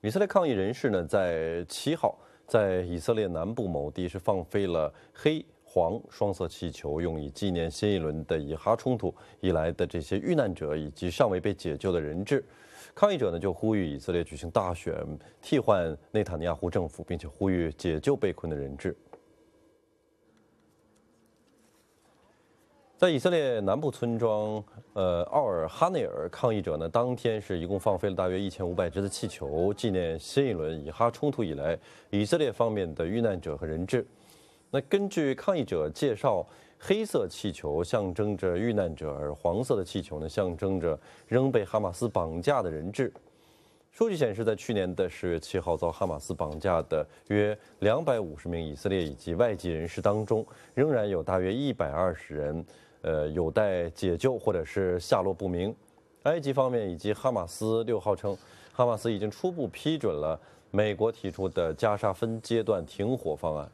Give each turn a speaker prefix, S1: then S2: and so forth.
S1: 以色列抗议人士呢，在七号在以色列南部某地是放飞了黑黄双色气球，用以纪念新一轮的以哈冲突以来的这些遇难者以及尚未被解救的人质。抗议者呢就呼吁以色列举行大选，替换内塔尼亚胡政府，并且呼吁解救被困的人质。在以色列南部村庄，呃，奥尔哈内尔，抗议者呢，当天是一共放飞了大约一千五百只的气球，纪念新一轮以哈冲突以来以色列方面的遇难者和人质。那根据抗议者介绍，黑色气球象征着遇难者，而黄色的气球呢，象征着仍被哈马斯绑架的人质。数据显示，在去年的十月七号遭哈马斯绑架的约两百五十名以色列以及外籍人士当中，仍然有大约一百二十人，呃，有待解救或者是下落不明。埃及方面以及哈马斯六号称，哈马斯已经初步批准了美国提出的加沙分阶段停火方案。